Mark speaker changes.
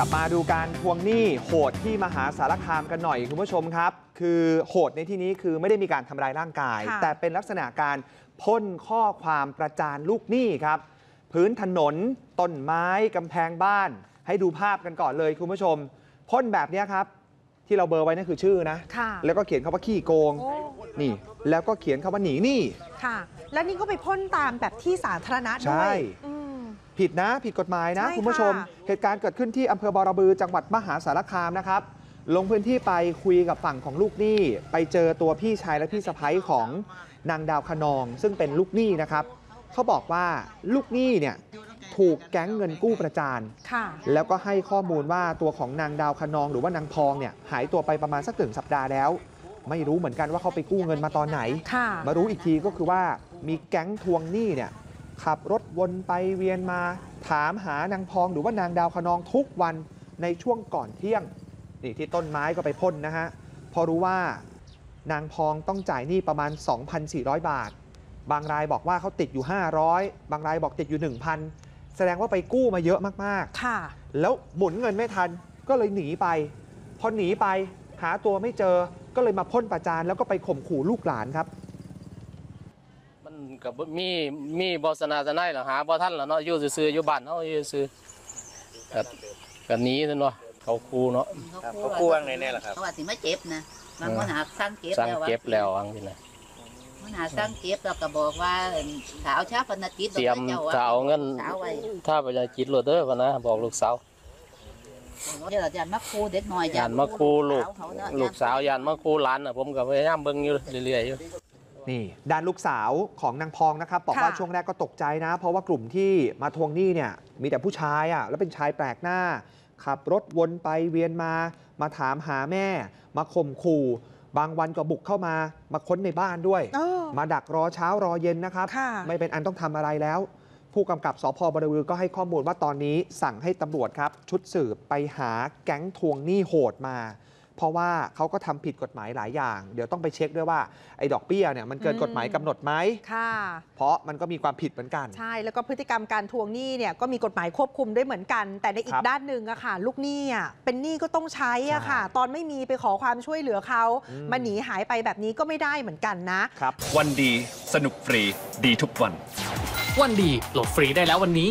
Speaker 1: กลับมาดูการทวงหนี้โหดที่มหาสารคามกันหน่อยคุณผู้ชมครับ คือโหดในที่นี้คือไม่ได้มีการทำลายร่างกาย แต่เป็นลักษณะการพ่นข้อความประจานลูกหนี้ครับ พื้นถนนต้นไม้กำแพงบ้าน ให้ดูภาพกันก่อนเลยคุณผู้ชมพ่นแบบนี้ครับ ที่เราเบอร์ไว้นั่นคือชื่อนะ แล้วก็เขียนคาว่าขี้โกงนี่ แล้วก็เขียนคาว่าหนีหนี้
Speaker 2: ค่ะ แล้วนี่ก็ไปพ่นตามแบบที่สาธารณะด้วย
Speaker 1: ผิดนะผิดกฎหมายนะคุณผู้ชมเหตุการณ์เกิดขึ้นที่อำเภอบอระบือจังหวัดมหาสารคามนะครับลงพื้นที่ไปคุยกับฝั่งของลูกหนี้ ไปเจอตัวพี่ชายและพี่สะพ้ยของนางดาวขนอง ซึ่งเป็นลูกหนี้นะครับเขาบอกว่าลูกหนี้เนี่ยถูกแก๊งเงินกู้ประจานแล้วก็ให้ข้อมูลว่าตัวของนางดาวคนอง หรือว่านางพองเนี่ยหายตัวไปประมาณสักถึงสัปดาห์แล้ว ไม่รู้เหมือนกันว่าเขาไปกู้เงินมาตอนไหนมารู้อีกทีก็คือว่ามีแก๊งทวงหนี้เนี่ยขับรถวนไปเวียนมา ถามหานางพองหรือว่านางดาวขนองทุกวันในช่วงก่อนเที่ยง นี่ที่ต้นไม้ก็ไปพ่นนะฮะพอรู้ว่านางพองต้องจ่ายหนี้ประมาณ 2,400 บาท บางรายบอกว่าเขาติดอยู่ 500 บางรายบอกติดอยู่ 1,000 แสดงว่าไปกู้มาเยอะมากๆค่ะแล้วหมุนเงินไม่ทันก็เลยหนีไปพอหนีไปหาตัวไม่เจอก็เลยมาพ่นประจานแล้วก็ไปข่มขู่ลูกหลานครับกับมีมีบอสนาจะไนหรอหาบอท่านหรอเนาะอยู่ซื้ออยู่บ้านเนาะอยู่ซื้อกับกับนี้นั่นวะเขาคูเนาะเขาคู่ว่งไรแน่ล่ะครับเขาว่
Speaker 2: าสิไม่เจ็บนะมันก็หาสร้างเก็บสร้างเก็บแล้วอังนี่นะมันหาสร้างเก็บแล้วก็บอกว่าสาวชาปนจิตเตรียมสาวเงิน
Speaker 1: ถ้าปนจิตลวดเด้อวะนะบอกลูกสาว
Speaker 2: ยานมาคูเด็กหน่อยยานมาคูลูกลูก
Speaker 1: สาวยานมาคูหลานอ่ะผมกับพยายามเบิ่งอยู่เรื่อยๆอยู่นี่ด้านลูกสาวของนางพองนะครับบอกว่าช่วงแรกก็ตกใจนะ เพราะว่ากลุ่มที่มาทวงหนี้เนี่ยมีแต่ผู้ชายอ่ะแล้วเป็นชายแปลกหน้า ขับรถวนไปเวียนมา มาถามหาแม่ มาข่มขู่บางวันก็บุกเข้ามามาค้นในบ้านด้วย มาดักรอเช้ารอเย็นนะครับไม่เป็นอันต้องทำอะไรแล้ว ผู้กำกับสพบรวือก็ให้ข้อมูลว่าตอนนี้สั่งให้ตำรวจครับชุดสืบไปหาแก๊งทวงหนี้โหดมาเพราะว่าเขาก็ทำผิดกฎหมายหลายอย่างเดี๋ยวต้องไปเช็คด้วยว่าไอ้ดอกเบี้ยเนี่ยมันเกินกฎหมายกำหนดไหมค่ะ เพราะมันก็มีความผิดเหมือน
Speaker 2: กัน ใช่ แล้วก็พฤติกรรมการทวงหนี้เนี่ยก็มีกฎหมายควบคุมด้วยเหมือนกัน แต่ในอีกด้านหนึ่งอะค่ะ ลูกหนี้อะเป็นหนี้ก็ต้องใช้อะค่ะ ตอนไม่มีไปขอความช่วยเหลือเขามาหนีหายไปแบบนี้ก็ไม่ได้เหมือนกันนะ
Speaker 1: ครับวันดีสนุกฟรี ดีทุกวัน วันดีโหลดฟรีได้แล้ววันนี้